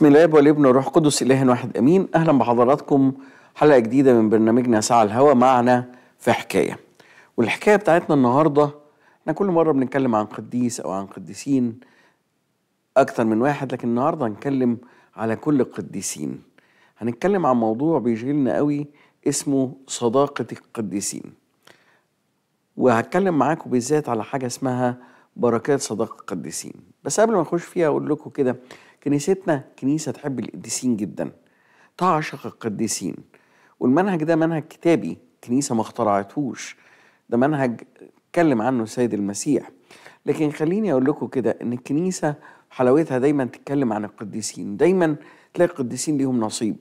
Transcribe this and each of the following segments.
بسم الاب والابن والروح القدس اله واحد امين اهلا بحضراتكم حلقه جديده من برنامجنا ساعه الهوا معنا في حكايه والحكايه بتاعتنا النهارده احنا كل مره بنتكلم عن قديس او عن قديسين اكثر من واحد لكن النهارده هنتكلم على كل القديسين هنتكلم عن موضوع بيشغلنا قوي اسمه صداقه القديسين وهتكلم معاكم بالذات على حاجه اسمها بركات صداقه القديسين بس قبل ما نخش فيها اقول لكم كده كنيستنا كنيسة تحب القديسين جدا تعشق القديسين والمنهج ده منهج كتابي كنيسة ما اخترعتهوش ده منهج اتكلم عنه السيد المسيح لكن خليني اقول لكم كده ان الكنيسه حلاوتها دايما تتكلم عن القديسين دايما تلاقي القديسين ليهم نصيب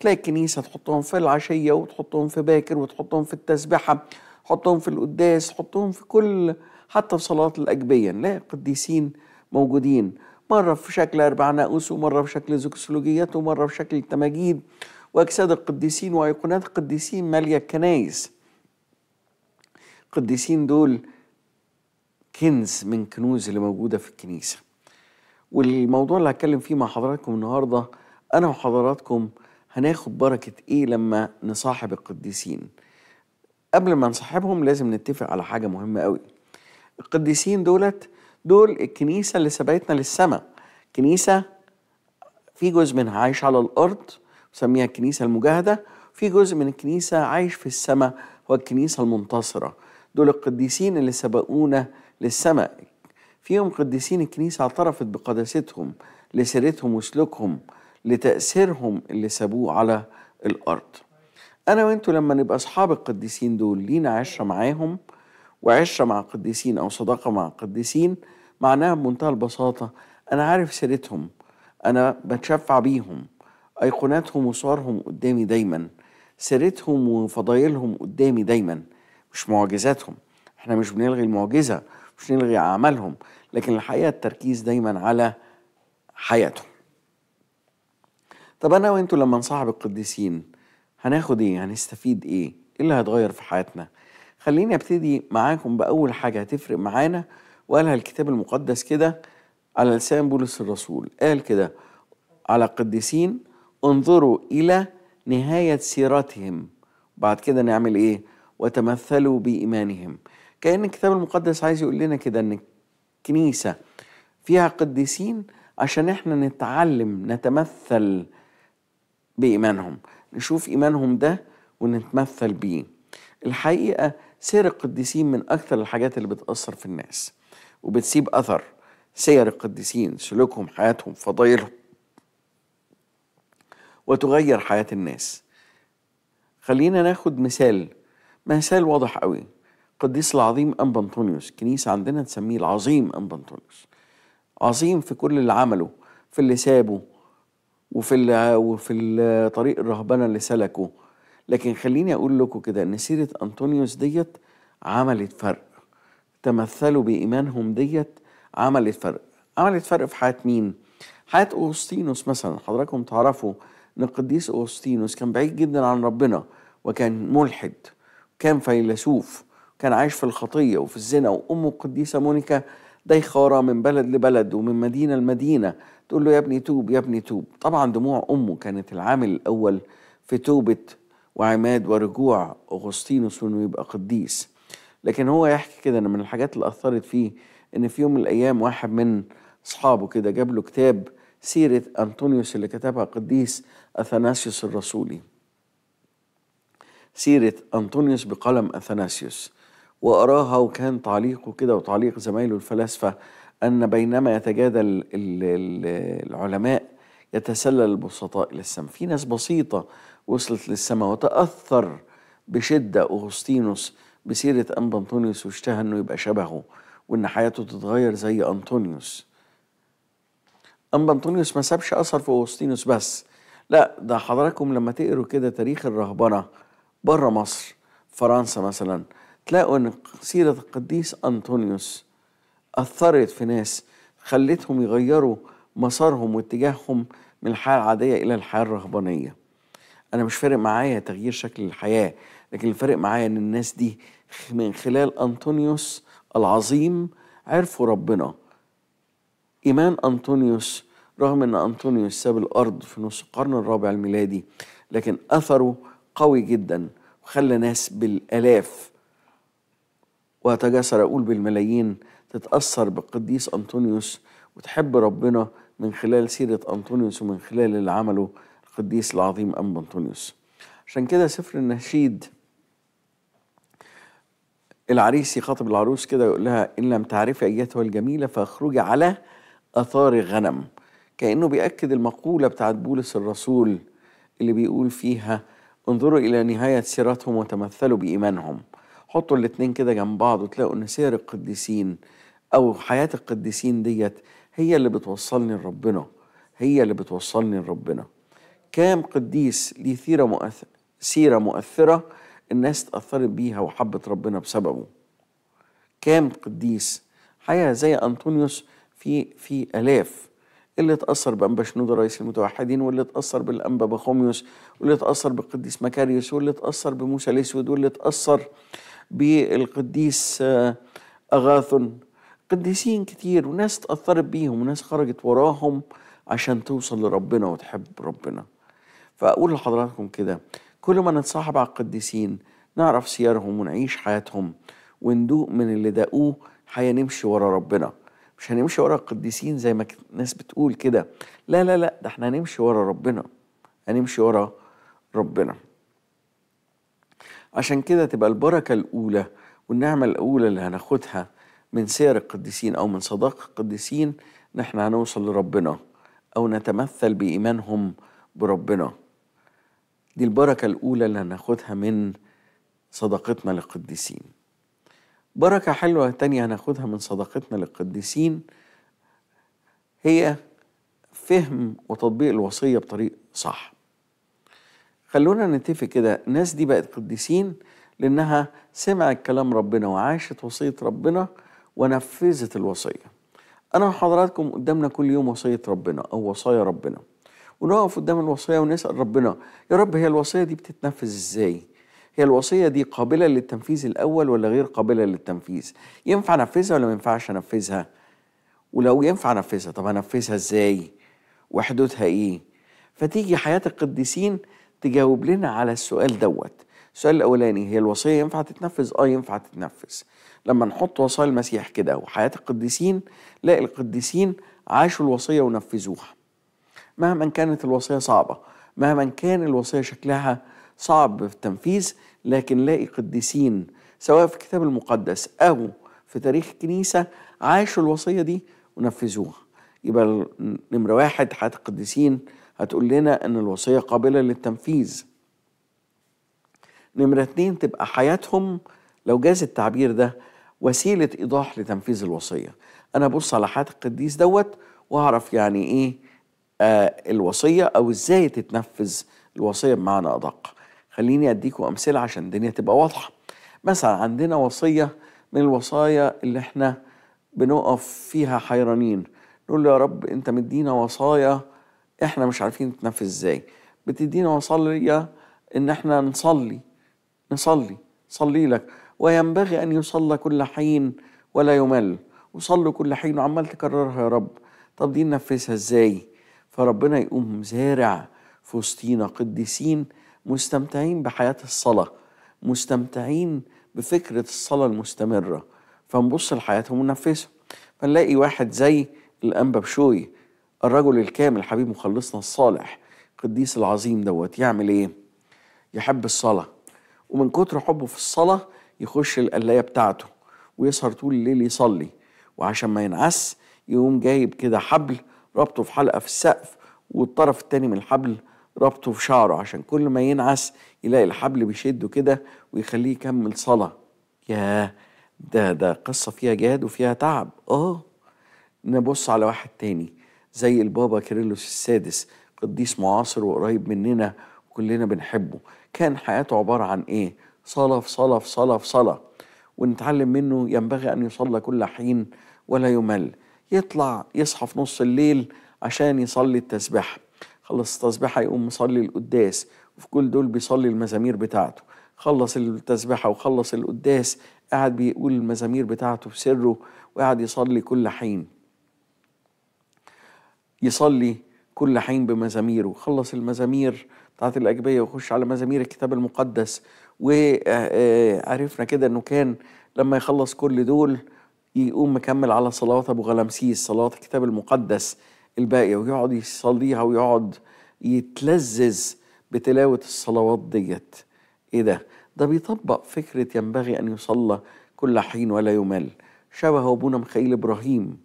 تلاقي الكنيسه تحطهم في العشيه وتحطهم في باكر وتحطهم في التسبحه تحطهم في القداس تحطهم في كل حتى في صلاه الاجبيه نلاقي القديسين موجودين مرة في شكل أربع ناقوس ومرة في شكل زكسولوجيات ومرة في شكل التماجيد وأجساد القديسين وأيقونات القديسين مالية الكنايس القديسين دول كنز من كنوز اللي موجودة في الكنيسة والموضوع اللي هتكلم فيه مع حضراتكم النهاردة أنا وحضراتكم هناخد بركة إيه لما نصاحب القديسين قبل ما نصاحبهم لازم نتفق على حاجة مهمة قوي القديسين دولت دول الكنيسة اللي سبقتنا للسماء كنيسة في جزء منها عايش على الأرض بسميها الكنيسة المجاهدة في جزء من الكنيسة عايش في السماء هو الكنيسة المنتصرة دول القديسين اللي سبقونا للسماء فيهم قديسين الكنيسة اعترفت بقداستهم لسيرتهم وسلوكهم لتأثيرهم اللي سابوه على الأرض أنا وأنتوا لما نبقى أصحاب القديسين دول لينا عشرة معاهم وعشرة مع قديسين أو صداقة مع قديسين معناها بمنتهى البساطة أنا عارف سيرتهم أنا بتشفع بيهم أيقوناتهم وصورهم قدامي دايما سيرتهم وفضايلهم قدامي دايما مش معجزاتهم احنا مش بنلغي المعجزة مش نلغي أعمالهم لكن الحقيقة التركيز دايما على حياتهم طب أنا وأنتوا لما نصاحب القديسين هناخد إيه هنستفيد إيه إيه اللي هيتغير في حياتنا خليني ابتدي معاكم باول حاجه هتفرق معانا وقالها الكتاب المقدس كده على لسان بولس الرسول قال كده على قديسين انظروا الى نهايه سيرتهم بعد كده نعمل ايه وتمثلوا بايمانهم كان الكتاب المقدس عايز يقول لنا كده ان الكنيسه فيها قديسين عشان احنا نتعلم نتمثل بايمانهم نشوف ايمانهم ده ونتمثل بيه الحقيقه سير القديسين من أكثر الحاجات اللي بتأثر في الناس وبتسيب أثر سير القديسين سلوكهم حياتهم فضائلهم وتغير حياة الناس خلينا ناخد مثال مثال واضح قوي القديس العظيم أنبا أنطونيوس كنيسة عندنا تسميه العظيم أنبا أنطونيوس عظيم في كل اللي عمله في اللي سابه وفي وفي طريق الرهبنه اللي سلكه لكن خليني اقول لكم كده ان سيره انطونيوس ديت عملت فرق تمثلوا بايمانهم ديت عملت فرق عملت فرق في حياه مين حياه اغسطينوس مثلا حضراتكم تعرفوا ان القديس اغسطينوس كان بعيد جدا عن ربنا وكان ملحد كان فيلسوف كان عايش في الخطيه وفي الزنا وامه القديسه مونيكا دايخاره من بلد لبلد ومن مدينه لمدينه تقول له يا ابني توب يا ابني توب طبعا دموع امه كانت العامل الاول في توبه وعماد ورجوع أغسطينوس وإنه يبقى قديس لكن هو يحكي كده إن من الحاجات اللي أثرت فيه إن في يوم من الأيام واحد من أصحابه كده جاب له كتاب سيرة أنطونيوس اللي كتبها قديس أثناسيوس الرسولي سيرة أنطونيوس بقلم أثناسيوس وقراها وكان تعليقه كده وتعليق زمايله الفلاسفة أن بينما يتجادل العلماء يتسلل البسطاء إلى السماء في ناس بسيطة وصلت للسماء وتأثر بشدة أغسطينوس بسيرة أنبا أنطونيوس واشتهى أنه يبقى شبهه وأن حياته تتغير زي أنطونيوس أنبا أنطونيوس ما سابش أثر في أغسطينوس بس لا ده حضراتكم لما تقروا كده تاريخ الرهبنة بره مصر فرنسا مثلا تلاقوا أن سيرة القديس أنطونيوس أثرت في ناس خلتهم يغيروا مسارهم واتجاههم من الحياة العادية إلى الحياة الرهبانية انا مش فارق معايا تغيير شكل الحياه لكن الفارق معايا ان الناس دي من خلال انطونيوس العظيم عرفوا ربنا ايمان انطونيوس رغم ان انطونيوس ساب الارض في نص القرن الرابع الميلادي لكن اثره قوي جدا وخلى ناس بالالاف واتجاسر اقول بالملايين تتاثر بالقديس انطونيوس وتحب ربنا من خلال سيره انطونيوس ومن خلال اللي عمله القديس العظيم أنبا أنطونيوس عشان كده سفر النشيد العريس يخاطب العروس كده يقول لها إن لم تعرفي أيتها الجميلة فاخرجي على آثار غنم كأنه بيأكد المقولة بتاعت بولس الرسول اللي بيقول فيها انظروا إلى نهاية سيرتهم وتمثلوا بإيمانهم حطوا الاتنين كده جنب بعض وتلاقوا إن سير القديسين أو حياة القديسين ديت هي اللي بتوصلني لربنا هي اللي بتوصلني لربنا كام قديس ليه سيرة مؤثرة سيرة مؤثرة الناس اتأثرت بيها وحبت ربنا بسببه كام قديس حياة زي أنطونيوس في في آلاف اللي اتأثر بأنبا شنودة رئيس المتوحدين واللي اتأثر بالأنبا بخوميوس واللي اتأثر بالقديس مكاريوس واللي اتأثر بموسى الأسود واللي اتأثر بالقديس آه، أغاثون قديسين كتير وناس اتأثرت بيهم وناس خرجت وراهم عشان توصل لربنا وتحب ربنا فأقول لحضراتكم كده كل ما نتصاحب على القديسين نعرف سيرهم ونعيش حياتهم وندوق من اللي دقوه هنمشي ورا ربنا مش هنمشي ورا القديسين زي ما الناس بتقول كده لا لا لا ده احنا هنمشي ورا ربنا هنمشي ورا ربنا عشان كده تبقى البركة الأولى والنعمة الأولى اللي هناخدها من سير القديسين أو من صداقة القديسين نحن هنوصل لربنا أو نتمثل بإيمانهم بربنا دي البركة الأولى اللي هناخدها من صداقتنا للقديسين بركة حلوة تانية هناخدها من صداقتنا للقديسين هي فهم وتطبيق الوصية بطريق صح خلونا نتفق كده الناس دي بقت قديسين لأنها سمعت كلام ربنا وعاشت وصية ربنا ونفذت الوصية أنا وحضراتكم قدامنا كل يوم وصية ربنا أو وصايا ربنا ونقف قدام الوصيه ونسال ربنا يا رب هي الوصيه دي بتتنفذ ازاي؟ هي الوصيه دي قابله للتنفيذ الاول ولا غير قابله للتنفيذ؟ ينفع انفذها ولا ما ينفعش انفذها؟ ولو ينفع انفذها طب انفذها ازاي؟ وحدودها ايه؟ فتيجي حياه القديسين تجاوب لنا على السؤال دوت. السؤال الاولاني هي الوصيه ينفع تتنفذ؟ اه ينفع تتنفذ. لما نحط وصايا المسيح كده وحياه القديسين لا القديسين عاشوا الوصيه ونفذوها. مهما كانت الوصية صعبة مهما كان الوصية شكلها صعب في التنفيذ لكن لاقي قديسين سواء في الكتاب المقدس أو في تاريخ الكنيسة عاشوا الوصية دي ونفذوها يبقى نمرة واحد حياة القديسين هتقول لنا أن الوصية قابلة للتنفيذ نمرة اتنين تبقى حياتهم لو جاز التعبير ده وسيلة إيضاح لتنفيذ الوصية أنا أبص على حياة القديس دوت وأعرف يعني إيه آه، الوصية أو إزاي تتنفذ الوصية بمعنى أدق خليني أديكم أمثلة عشان الدنيا تبقى واضحة مثلا عندنا وصية من الوصايا اللي احنا بنقف فيها حيرانين نقول له يا رب انت مدينا وصايا احنا مش عارفين نتنفذ ازاي بتدينا وصايا ان احنا نصلي نصلي صلي لك وينبغي ان يصلى كل حين ولا يمل وصلوا كل حين وعمال تكررها يا رب طب دي ننفذها ازاي فربنا يقوم زارع في وسطينا قديسين مستمتعين بحياة الصلاة مستمتعين بفكرة الصلاة المستمرة فنبص لحياتهم وننفذهم فنلاقي واحد زي الأنبا بشوي الرجل الكامل حبيب مخلصنا الصالح القديس العظيم دوت يعمل ايه؟ يحب الصلاة ومن كتر حبه في الصلاة يخش القلاية بتاعته ويسهر طول الليل يصلي وعشان ما ينعس يقوم جايب كده حبل ربطه في حلقه في السقف والطرف التاني من الحبل ربطه في شعره عشان كل ما ينعس يلاقي الحبل بيشده كده ويخليه يكمل صلاه ياه ده ده قصه فيها جهاد وفيها تعب اه نبص على واحد تاني زي البابا كيرلس السادس قديس معاصر وقريب مننا وكلنا بنحبه كان حياته عباره عن ايه صلاه في صلاه في صلاه في صلاه ونتعلم منه ينبغي ان يصلى كل حين ولا يمل يطلع يصحى في نص الليل عشان يصلي التسبيحة خلص التسبيحة يقوم مصلي القداس وفي كل دول بيصلي المزامير بتاعته خلص التسبيحة وخلص القداس قاعد بيقول المزامير بتاعته في سره وقاعد يصلي كل حين يصلي كل حين بمزاميره خلص المزامير بتاعت الأجبية ويخش على مزامير الكتاب المقدس وعرفنا آه، آه، كده أنه كان لما يخلص كل دول يقوم مكمل على صلوات ابو غلامسيس صلوات الكتاب المقدس الباقيه ويقعد يصليها ويقعد يتلذذ بتلاوه الصلوات ديت ايه ده ده بيطبق فكره ينبغي ان يصلى كل حين ولا يمل شبه ابونا مخيل ابراهيم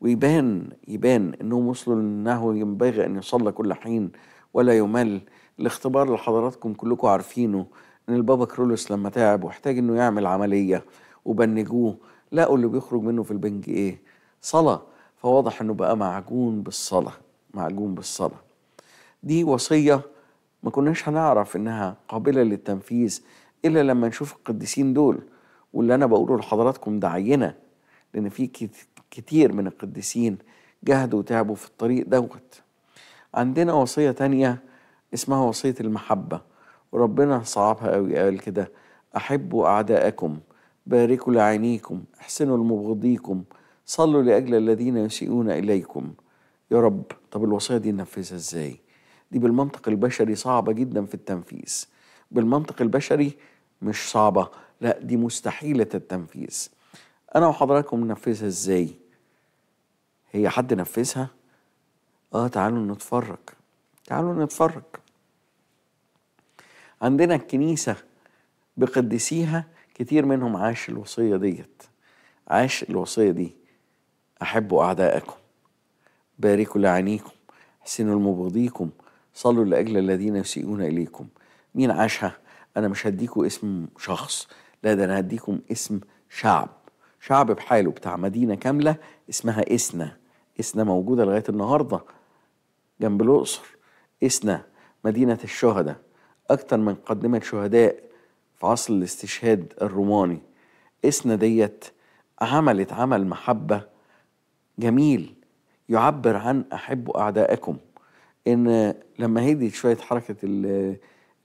ويبان يبان انه وصلوا انه ينبغي ان يصلى كل حين ولا يمل الاختبار لحضراتكم كلكم عارفينه ان البابا كرولوس لما تعب واحتاج انه يعمل عمليه وبنجوه لقوا اللي بيخرج منه في البنج ايه صلاة فواضح انه بقى معجون بالصلاة معجون بالصلاة دي وصية ما كناش هنعرف انها قابلة للتنفيذ الا لما نشوف القديسين دول واللي انا بقوله لحضراتكم ده عينة لان في كتير من القديسين جهدوا وتعبوا في الطريق دوت عندنا وصية تانية اسمها وصية المحبة وربنا صعبها قوي قال كده أحبوا أعداءكم باركوا لعينيكم احسنوا لمبغضيكم صلوا لأجل الذين يسيئون إليكم يا رب طب الوصية دي ننفذها إزاي دي بالمنطق البشري صعبة جدا في التنفيذ بالمنطق البشري مش صعبة لا دي مستحيلة التنفيذ أنا وحضراتكم ننفذها إزاي هي حد نفذها آه تعالوا نتفرج تعالوا نتفرج عندنا الكنيسة بقدسيها كتير منهم عاش الوصية ديت عاش الوصية دي أحبوا أعداءكم باركوا لعينيكم احسنوا المبغضيكم صلوا لأجل الذين يسيئون إليكم مين عاشها أنا مش هديكم اسم شخص لا ده أنا هديكم اسم شعب شعب بحاله بتاع مدينة كاملة اسمها إسنا إسنا موجودة لغاية النهاردة جنب الأقصر إسنا مدينة الشهداء أكتر من قدمت شهداء في عصر الاستشهاد الروماني اسنا ديت عملت عمل محبة جميل يعبر عن أحبوا أعدائكم إن لما هديت شوية حركة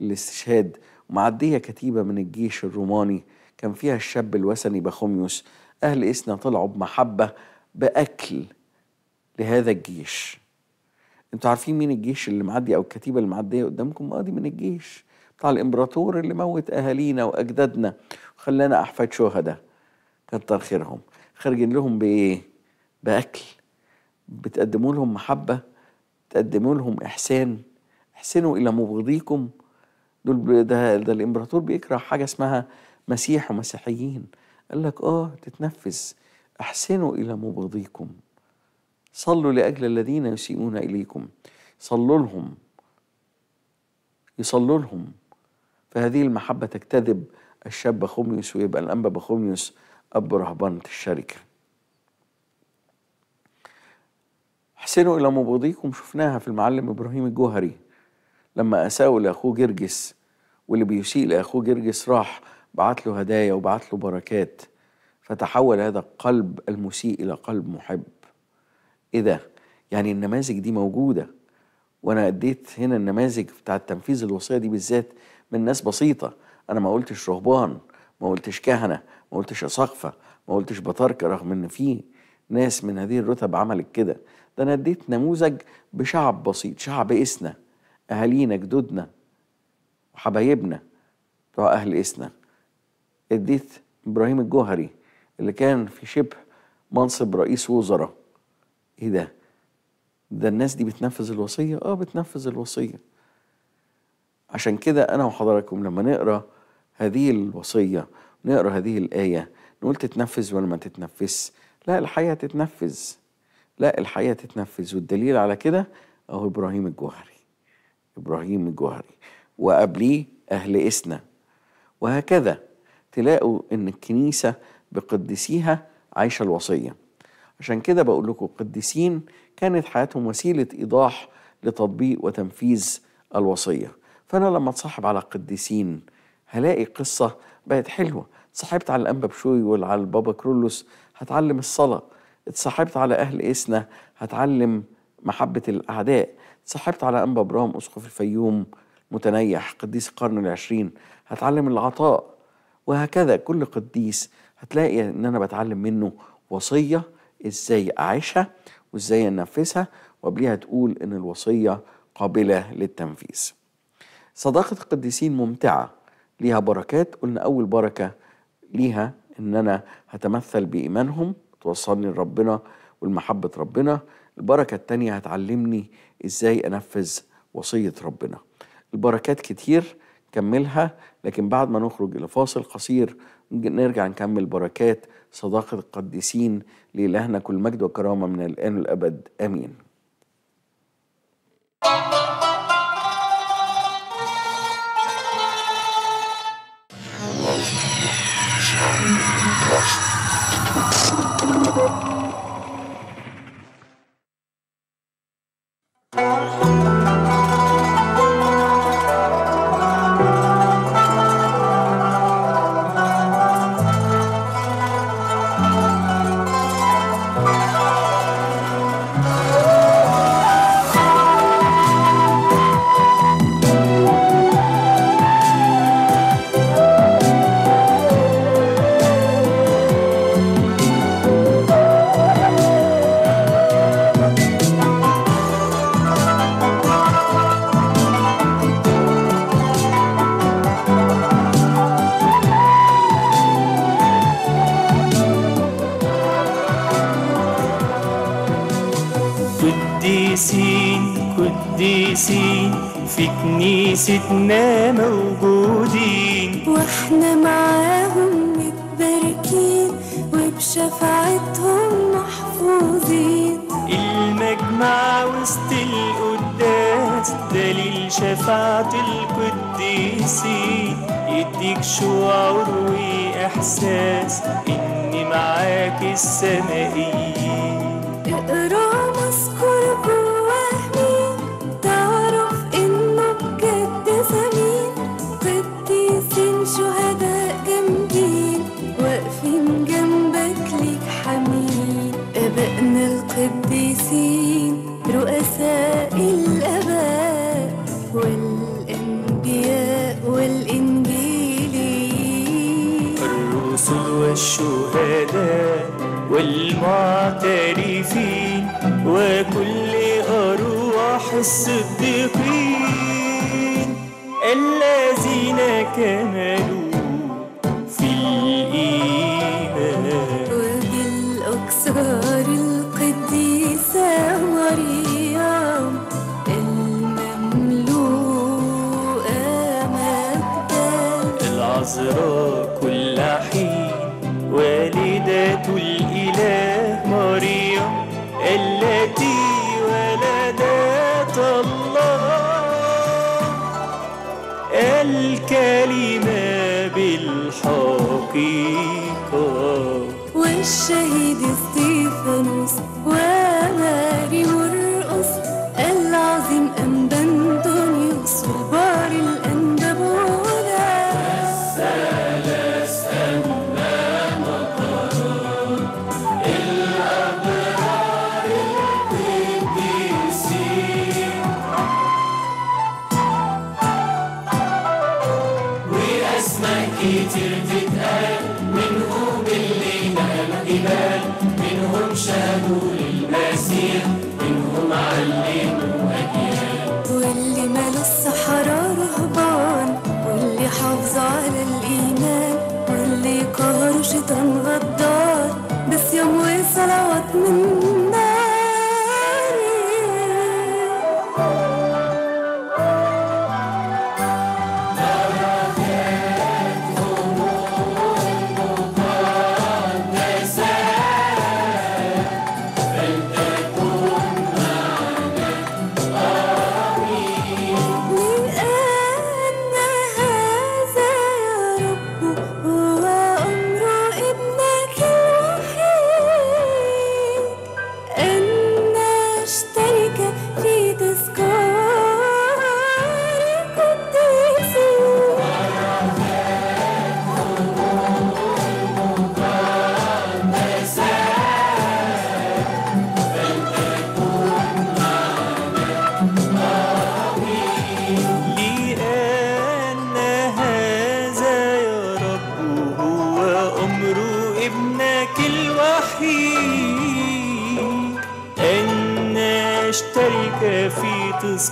الاستشهاد ومعدية كتيبة من الجيش الروماني كان فيها الشاب الوثني بخوميوس أهل إسنا طلعوا بمحبة بأكل لهذا الجيش انتوا عارفين مين الجيش اللي معدي او الكتيبه اللي معديه قدامكم اه دي من الجيش بتاع الامبراطور اللي موت اهالينا واجدادنا وخلانا احفاد شهداء كتر خيرهم خارجين لهم بايه باكل بتقدموا لهم محبه بتقدموا لهم احسان احسنوا الى مبغضيكم دول ده, ده الامبراطور بيكره حاجه اسمها مسيح ومسيحيين قال لك اه تتنفذ احسنوا الى مبغضيكم صلوا لاجل الذين يسيئون اليكم صلوا لهم يصلوا لهم فهذه المحبة تجتذب الشاب بخوميوس ويبقى الأنبا بخوميوس أب رهبنة الشركة احسنوا إلى مبغضيكم شفناها في المعلم إبراهيم الجوهري لما أساءوا لأخوه جرجس واللي بيسيء لأخوه جرجس راح بعت له هدايا وبعت له بركات فتحول هذا القلب المسيء إلى قلب محب إيه ده؟ يعني النماذج دي موجودة وأنا أديت هنا النماذج بتاع تنفيذ الوصية دي بالذات من ناس بسيطة أنا ما قلتش رهبان ما قلتش كهنة ما قلتش أساقفة ما قلتش بطاركة رغم إن في ناس من هذه الرتب عملت كده ده أنا اديت نموذج بشعب بسيط شعب إسنا أهالينا جدودنا وحبايبنا بتوع أهل إسنا اديت إبراهيم الجوهري اللي كان في شبه منصب رئيس وزراء إيه ده؟ ده الناس دي بتنفذ الوصية؟ آه بتنفذ الوصية عشان كده أنا وحضراتكم لما نقرأ هذه الوصية نقرأ هذه الآية نقول تتنفذ ولا ما تتنفذ لا الحقيقة تتنفذ لا الحقيقة تتنفذ والدليل على كده أهو إبراهيم الجوهري إبراهيم الجوهري وقبليه أهل إسنا وهكذا تلاقوا إن الكنيسة بقدسيها عايشة الوصية عشان كده بقول لكم القديسين كانت حياتهم وسيلة إيضاح لتطبيق وتنفيذ الوصيه فأنا لما اتصاحب على قديسين هلاقي قصة بقت حلوة اتصاحبت على الأنبا بشوي وعلى البابا كرولوس هتعلم الصلاة اتصاحبت على أهل إسنا هتعلم محبة الأعداء اتصاحبت على أنبا برام أسقف الفيوم متنيح قديس القرن العشرين هتعلم العطاء وهكذا كل قديس هتلاقي ان انا بتعلم منه وصية ازاي اعيشها وازاي انفذها وقبليها تقول ان الوصية قابلة للتنفيذ صداقة القديسين ممتعة ليها بركات قلنا أول بركة ليها إن أنا هتمثل بإيمانهم توصلني لربنا والمحبة ربنا البركة التانية هتعلمني إزاي أنفذ وصية ربنا البركات كتير كملها لكن بعد ما نخرج إلى فاصل قصير نرجع نكمل بركات صداقة القديسين لإلهنا كل مجد وكرامة من الآن والأبد آمين Thank you كويسين في كنيستنا موجودين واحنا معاهم متباركين وبشفاعتهم محفوظين المجمع وسط القداس دليل شفاعة القديسين يديك شعور وإحساس إن معاك السمائيين اقرا مذكور المقدسين رؤساء الآباء والأنبياء والانجيلين الرسل والشهداء والمعترفين وكل أرواح الصديقين رقيقة والشهيد Santos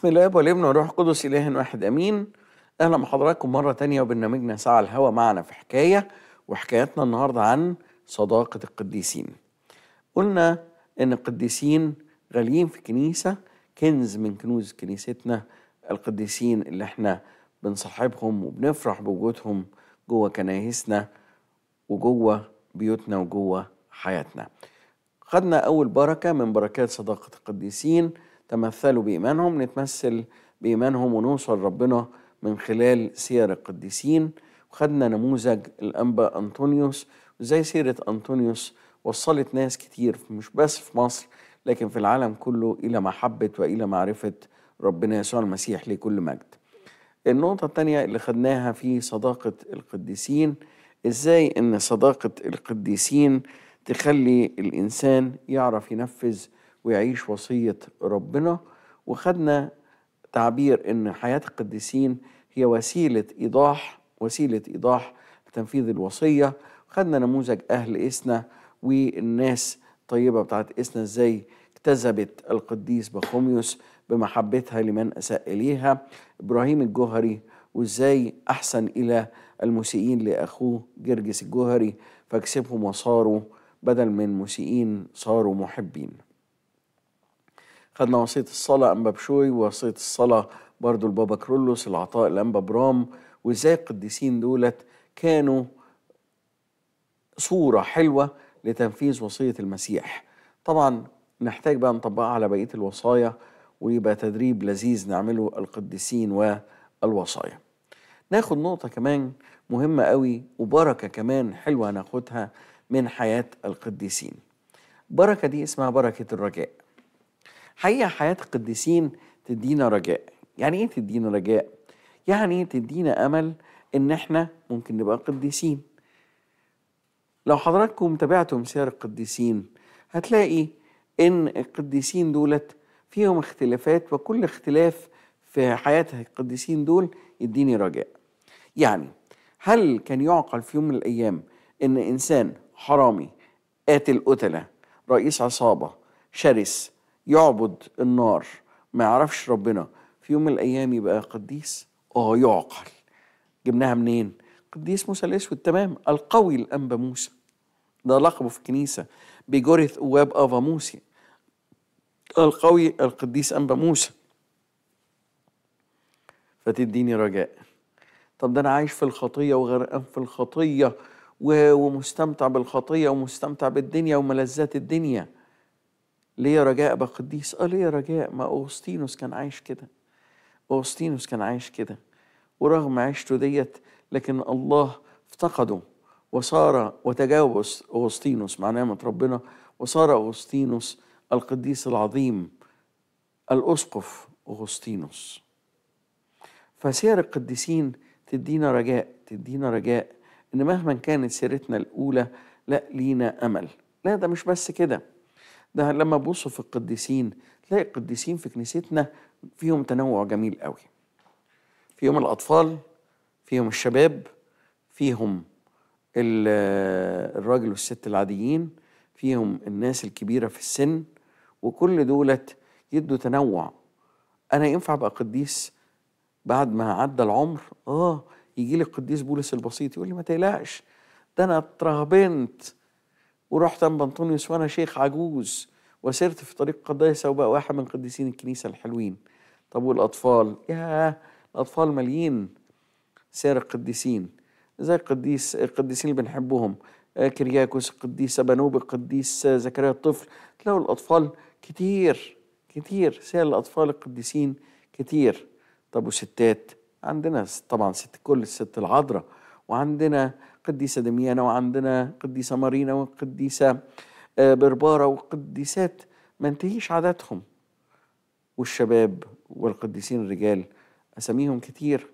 بسم الاب والابن والروح القدس اله واحد امين اهلا بحضراتكم مره تانية وبرنامجنا ساعه على الهوا معنا في حكايه وحكايتنا النهارده عن صداقه القديسين قلنا ان القديسين غاليين في الكنيسه كنز من كنوز كنيستنا القديسين اللي احنا بنصاحبهم وبنفرح بوجودهم جوه كنايسنا وجوه بيوتنا وجوه حياتنا خدنا اول بركه من بركات صداقه القديسين تمثلوا بإيمانهم نتمثل بإيمانهم ونوصل ربنا من خلال سير القديسين وخدنا نموذج الأنبا أنطونيوس وزي سيرة أنطونيوس وصلت ناس كتير مش بس في مصر لكن في العالم كله إلى محبة وإلى معرفة ربنا يسوع المسيح لكل مجد النقطة الثانية اللي خدناها في صداقة القديسين ازاي ان صداقة القديسين تخلي الانسان يعرف ينفذ ويعيش وصية ربنا وخدنا تعبير ان حياة القديسين هي وسيلة إيضاح وسيلة إيضاح تنفيذ الوصية خدنا نموذج أهل إسنا والناس الطيبة بتاعت إسنا إزاي اكتذبت القديس بخوميوس بمحبتها لمن أساء إليها إبراهيم الجوهري وإزاي أحسن إلى المسيئين لأخوه جرجس الجوهري فكسبهم وصاروا بدل من مسيئين صاروا محبين خدنا وصية الصلاة أنبا بشوي ووصية الصلاة برضو البابا كرولوس العطاء الأنبا برام وإزاي القديسين دولت كانوا صورة حلوة لتنفيذ وصية المسيح طبعا نحتاج بقى نطبقها على بقية الوصايا ويبقى تدريب لذيذ نعمله القديسين والوصايا ناخد نقطة كمان مهمة قوي وبركة كمان حلوة ناخدها من حياة القديسين بركة دي اسمها بركة الرجاء حقيقة حياة القديسين تدينا رجاء يعني ايه تدينا رجاء؟ يعني إيه تدينا أمل إن احنا ممكن نبقى قديسين لو حضراتكم تابعتم سير القديسين هتلاقي إن القديسين دولت فيهم اختلافات وكل اختلاف في حياة القديسين دول يديني رجاء يعني هل كان يعقل في يوم من الأيام إن إنسان حرامي قاتل قتلة رئيس عصابة شرس يعبد النار ما يعرفش ربنا في يوم من الايام يبقى قديس اه يعقل جبناها منين قديس موسى الاسود تمام القوي الانبا موسى ده لقبه في الكنيسه بجورث اواب افا موسى القوي القديس انبا موسى فتديني رجاء طب ده انا عايش في الخطيه وغرقان في الخطيه ومستمتع بالخطيه ومستمتع بالدنيا وملذات الدنيا ليه رجاء بقديس اه ليه رجاء ما اوغسطينوس كان عايش كده اوغسطينوس كان عايش كده ورغم عيشته ديت لكن الله افتقده وصار وتجاوز اوغسطينوس مع نعمه ربنا وصار اوغسطينوس القديس العظيم الاسقف اوغسطينوس فسير القديسين تدينا رجاء تدينا رجاء ان مهما كانت سيرتنا الاولى لا لينا امل لا ده مش بس كده ده لما تبص في القديسين تلاقي القديسين في كنيستنا فيهم تنوع جميل قوي فيهم الأطفال فيهم الشباب فيهم الراجل والست العاديين فيهم الناس الكبيرة في السن وكل دولت يدوا تنوع أنا ينفع أبقى قديس بعد ما عدى العمر آه يجي لي القديس بولس البسيط يقول لي ما تقلقش ده أنا اترهبنت ورحت ام بنطونيوس وأنا شيخ عجوز وسرت في طريق قداسة وبقى واحد من قديسين الكنيسة الحلوين طب والأطفال ياه الأطفال ماليين سير القديسين زي القديس القديسين اللي بنحبهم آه، كرياكوس القديس بنوب القديس آه، زكريا الطفل تلاقوا الأطفال كتير كتير سير الأطفال القديسين كتير طب وستات عندنا طبعا ست كل الست العذراء وعندنا قديسة دميانة وعندنا قديسة مارينا وقديسة آه، بربارة وقديسات ما انتهيش عاداتهم والشباب والقديسين الرجال أساميهم كتير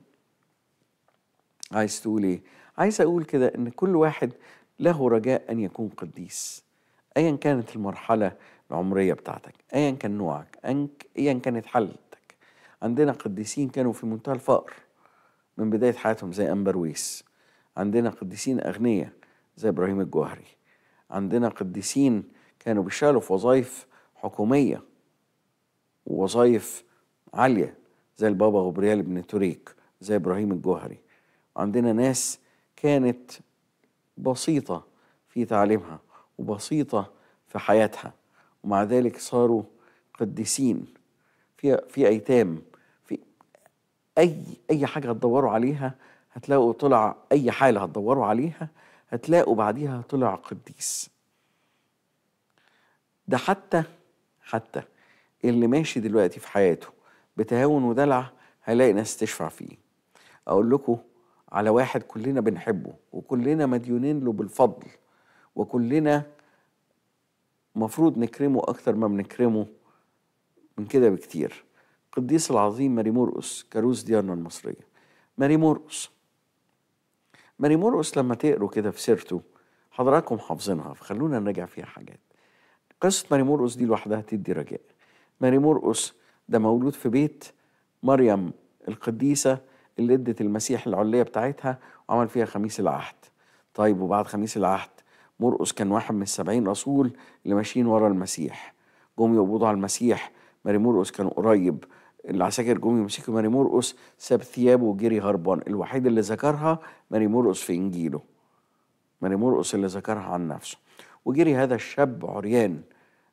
عايز تقول إيه؟ عايز أقول كده إن كل واحد له رجاء أن يكون قديس أيا كانت المرحلة العمرية بتاعتك أيا كان نوعك أيا كانت حالتك عندنا قديسين كانوا في منتهى الفقر من بداية حياتهم زي أنبرويس عندنا قديسين أغنياء زي إبراهيم الجوهري عندنا قديسين كانوا بيشتغلوا في وظائف حكومية ووظائف عالية زي البابا غبريال بن توريك زي إبراهيم الجوهري عندنا ناس كانت بسيطة في تعليمها وبسيطة في حياتها ومع ذلك صاروا قديسين في في أيتام في أي أي حاجة تدوروا عليها هتلاقوا طلع أي حالة هتدوروا عليها هتلاقوا بعديها طلع قديس ده حتى حتى اللي ماشي دلوقتي في حياته بتهاون ودلع هيلاقي ناس تشفع فيه أقول لكم على واحد كلنا بنحبه وكلنا مديونين له بالفضل وكلنا مفروض نكرمه أكتر ما بنكرمه من كده بكتير القديس العظيم ماري مرقس كاروس ديارنا المصرية ماري مرقس ماري ماريموروس لما تقروا كده في سيرته حضراتكم حافظينها فخلونا نراجع فيها حاجات قصة ماري ماريمورقس دي لوحدها تدي رجاء ماري ماريمورقس ده مولود في بيت مريم القديسة اللي ادت المسيح العلية بتاعتها وعمل فيها خميس العهد طيب وبعد خميس العهد مرقس كان واحد من السبعين رسول اللي ماشيين ورا المسيح جم يقبضوا على المسيح ماري مرقس كان قريب العساكر جم يمسكوا ماري مرقص ساب ثيابه وجري هربان الوحيد اللي ذكرها ماري مرقص في انجيله ماري مرقص اللي ذكرها عن نفسه وجري هذا الشاب عريان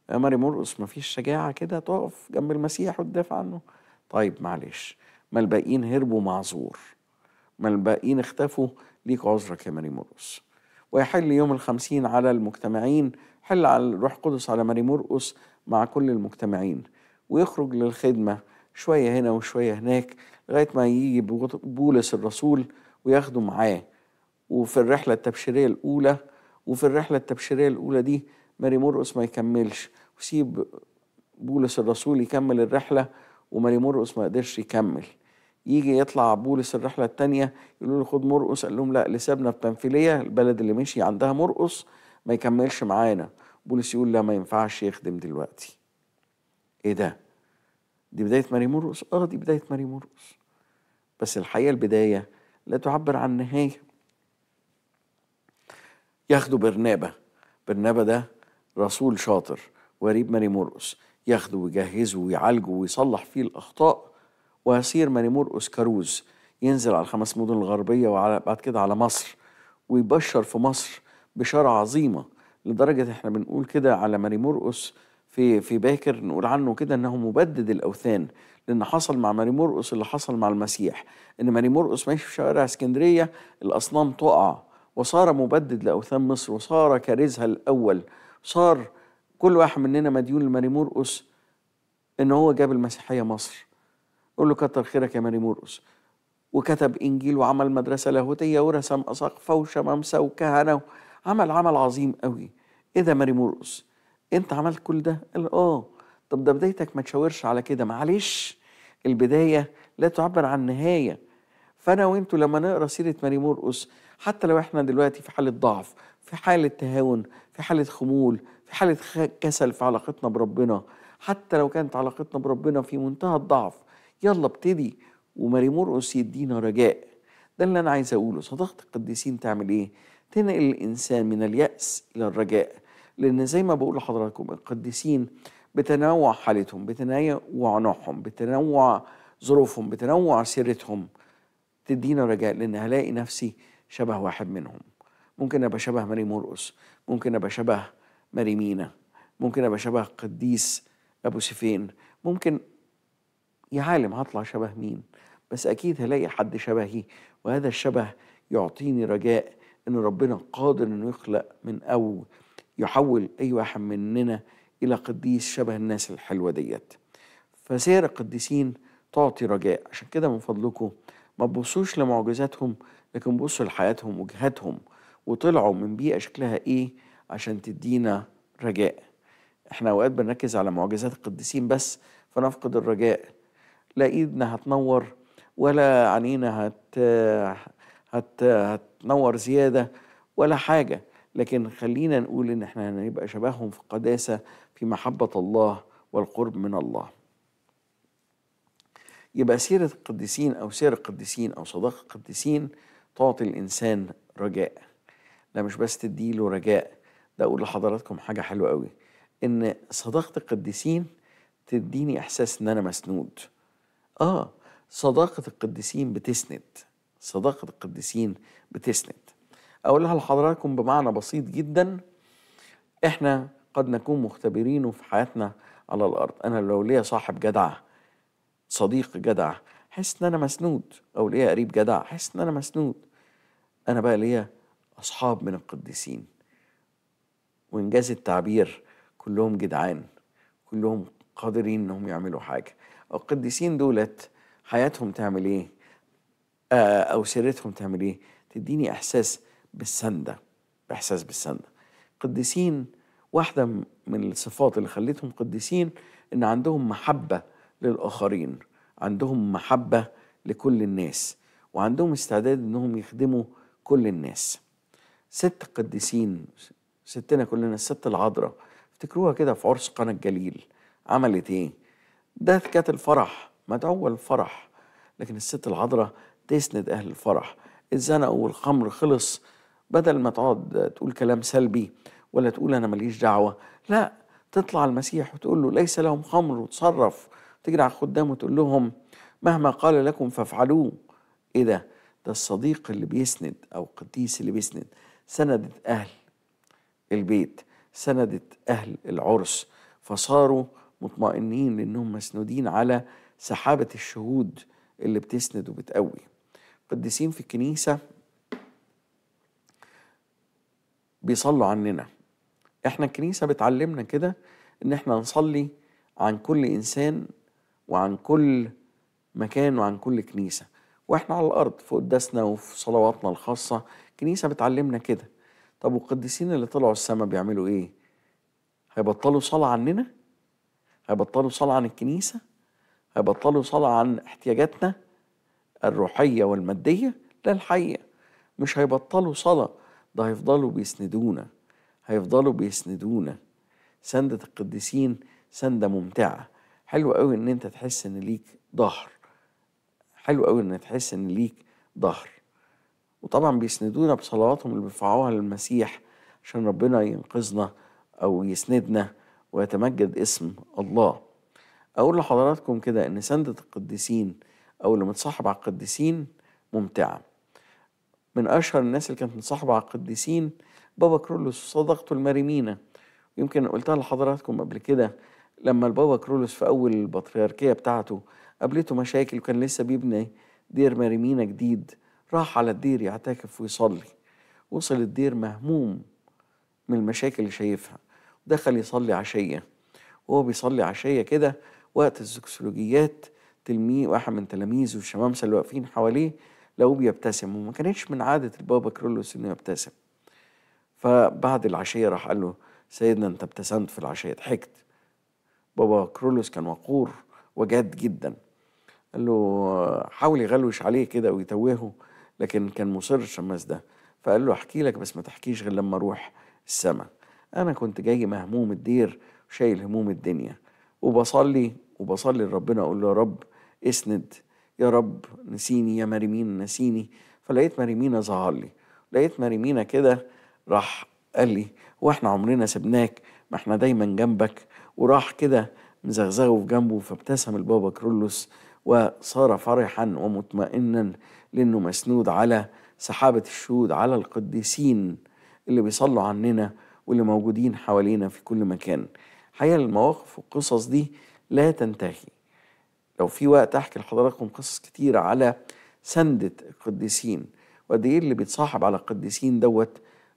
يا آه، ماري مرقص ما فيش شجاعة كده تقف جنب المسيح وتدافع عنه طيب معلش ما الباقيين هربوا معذور ما الباقيين اختفوا ليك عذرك يا ماري مرقص ويحل يوم الخمسين على المجتمعين حل على الروح القدس على ماري مرقص مع كل المجتمعين ويخرج للخدمه شوية هنا وشوية هناك لغاية ما يجي بولس الرسول وياخده معاه وفي الرحلة التبشيرية الأولى وفي الرحلة التبشيرية الأولى دي ماري مرقس ما يكملش وسيب بولس الرسول يكمل الرحلة وماري مرقس ما قدرش يكمل يجي يطلع بولس الرحلة التانية يقولوا له خد مرقس قال لهم لا لسابنا في بنفيلية البلد اللي مشي عندها مرقس ما يكملش معانا بولس يقول لا ما ينفعش يخدم دلوقتي ايه ده دي بداية مريم مرقص اه دي بداية مريم مرقص بس الحقيقة البداية لا تعبر عن النهاية ياخدوا برنابة برنابة ده رسول شاطر وريب ماري مرقص ياخده ويجهزه ويعالجه ويصلح فيه الأخطاء ويصير ماري مرقص كروز ينزل على الخمس مدن الغربية وعلى بعد كده على مصر ويبشر في مصر بشارة عظيمة لدرجة احنا بنقول كده على ماري مرقص في في باكر نقول عنه كده انه مبدد الاوثان لان حصل مع ماري مرقس اللي حصل مع المسيح ان ماري مرقس ماشي في شوارع اسكندريه الاصنام تقع وصار مبدد لاوثان مصر وصار كارزها الاول صار كل واحد مننا مديون لماري مرقس ان هو جاب المسيحيه مصر قول له كتر خيرك يا ماري مرقس وكتب انجيل وعمل مدرسه لاهوتيه ورسم اساقفه وشمامسه وكهنه عمل عمل عظيم قوي ايه ده ماري مرقس انت عملت كل ده قال اه طب ده بدايتك ما تشاورش على كده معلش البدايه لا تعبر عن النهايه فانا وانتوا لما نقرا سيره ماري مرقس حتى لو احنا دلوقتي في حاله ضعف في حاله تهاون في حاله خمول في حاله كسل في علاقتنا بربنا حتى لو كانت علاقتنا بربنا في منتهى الضعف يلا ابتدي وماري مرقس يدينا رجاء ده اللي انا عايز اقوله صداقه القديسين تعمل ايه تنقل الانسان من الياس الى الرجاء لأن زي ما بقول لحضراتكم القديسين بتنوع حالتهم بتنوع نوعهم بتنوع ظروفهم بتنوع سيرتهم تدينا رجاء لأن هلاقي نفسي شبه واحد منهم ممكن أبقى شبه ماري مرقس ممكن أبقى شبه ماري مينا ممكن أبقى شبه قديس أبو سيفين ممكن يا عالم هطلع شبه مين بس أكيد هلاقي حد شبهي وهذا الشبه يعطيني رجاء ان ربنا قادر انه يخلق من اول يحول أي واحد مننا إلى قديس شبه الناس الحلوة ديت فسير القديسين تعطي رجاء عشان كده من فضلكم ما تبصوش لمعجزاتهم لكن بصوا لحياتهم وجهاتهم وطلعوا من بيئة شكلها إيه عشان تدينا رجاء احنا اوقات بنركز على معجزات القديسين بس فنفقد الرجاء لا ايدنا هتنور ولا عنينا هت... هت... هتنور زيادة ولا حاجة لكن خلينا نقول ان احنا هنبقى شبههم في القداسه في محبه الله والقرب من الله يبقى سيرة القديسين أو سير القديسين أو صداقة القديسين تعطي الإنسان رجاء لا مش بس تديله رجاء ده أقول لحضراتكم حاجة حلوة قوي إن صداقة القديسين تديني إحساس إن أنا مسنود آه صداقة القديسين بتسند صداقة القديسين بتسند أقولها لحضراتكم بمعنى بسيط جدا إحنا قد نكون مختبرينه في حياتنا على الأرض أنا لو ليا صاحب جدع صديق جدع حس إن أنا مسنود أو ليا قريب جدع حس إن أنا مسنود أنا بقى ليا أصحاب من القديسين وإنجاز التعبير كلهم جدعان كلهم قادرين إنهم يعملوا حاجة القديسين دولت حياتهم تعمل إيه آه، أو سيرتهم تعمل إيه تديني إحساس بالسندة بإحساس بالسندة قديسين واحدة من الصفات اللي خلتهم قديسين إن عندهم محبة للآخرين عندهم محبة لكل الناس وعندهم استعداد إنهم يخدموا كل الناس ست قديسين ستنا كلنا الست العذراء افتكروها كده في عرس قنا الجليل عملت ايه ده كانت الفرح مدعوة الفرح لكن الست العذراء تسند أهل الفرح اتزنقوا والخمر خلص بدل ما تقعد تقول كلام سلبي ولا تقول انا ماليش دعوه لا تطلع المسيح وتقول له ليس لهم خمر وتصرف تجري على خدام وتقول لهم مهما قال لكم فافعلوه ايه ده ده الصديق اللي بيسند او القديس اللي بيسند سندت اهل البيت سندت اهل العرس فصاروا مطمئنين لانهم مسنودين على سحابه الشهود اللي بتسند وبتقوي قديسين في الكنيسه بيصلوا عننا احنا الكنيسة بتعلمنا كده ان احنا نصلي عن كل انسان وعن كل مكان وعن كل كنيسة واحنا على الارض في قداسنا وفي صلواتنا الخاصة الكنيسة بتعلمنا كده طب والقديسين اللي طلعوا السما بيعملوا ايه هيبطلوا صلاة عننا هيبطلوا صلاة عن الكنيسة هيبطلوا صلاة عن احتياجاتنا الروحية والمادية لا الحقيقة مش هيبطلوا صلاة ده هيفضلوا بيسندونا هيفضلوا بيسندونا سندة القديسين سندة ممتعة حلو قوي ان انت تحس ان ليك ظهر حلو قوي ان تحس ان ليك ظهر وطبعا بيسندونا بصلواتهم اللي بيرفعوها للمسيح عشان ربنا ينقذنا او يسندنا ويتمجد اسم الله اقول لحضراتكم كده ان سندة القديسين او اللي متصاحب على القديسين ممتعه من أشهر الناس اللي كانت متصاحبة على القديسين بابا كرولوس صدقته المريمينة يمكن قلتها لحضراتكم قبل كده لما البابا كرولوس في أول البطريركية بتاعته قابلته مشاكل وكان لسه بيبني دير مريمينة جديد راح على الدير يعتكف ويصلي وصل الدير مهموم من المشاكل اللي شايفها دخل يصلي عشية وهو بيصلي عشية كده وقت الزكسولوجيات تلميذ واحد من تلاميذه والشمامسة اللي واقفين حواليه لو بيبتسم وما كانتش من عادة البابا كرولوس إنه يبتسم فبعد العشية راح قال له سيدنا أنت ابتسمت في العشية ضحكت بابا كرولوس كان وقور وجاد جدا قال له حاول يغلوش عليه كده ويتوهه لكن كان مصر الشماس ده فقال له احكي لك بس ما تحكيش غير لما اروح السماء انا كنت جاي مهموم الدير وشايل هموم الدنيا وبصلي وبصلي لربنا اقول له يا رب اسند يا رب نسيني يا مريمين نسيني فلقيت مريمينا ظهر لي لقيت مريمينا كده راح قال لي واحنا عمرنا سبناك ما احنا دايما جنبك وراح كده مزغزغه في جنبه فابتسم البابا كرولوس وصار فرحا ومطمئنا لانه مسنود على سحابة الشهود على القديسين اللي بيصلوا عننا واللي موجودين حوالينا في كل مكان حقيقة المواقف والقصص دي لا تنتهي لو في وقت احكي لحضراتكم قصص كتير على سندة القديسين وقد ايه اللي بيتصاحب على القديسين دوت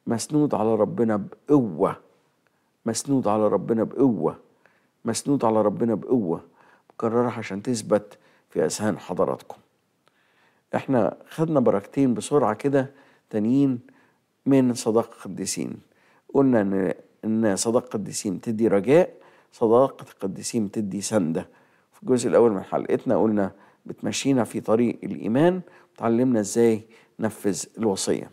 مسنود على ربنا بقوة مسنود على ربنا بقوة مسنود على ربنا بقوة مكررها عشان تثبت في أذهان حضراتكم احنا خدنا بركتين بسرعة كده تانيين من صداقة القديسين قلنا ان صداقة القديسين تدي رجاء صداقة القديسين تدي سنده في الجزء الأول من حلقتنا قلنا بتمشينا في طريق الإيمان تعلمنا إزاي ننفذ الوصية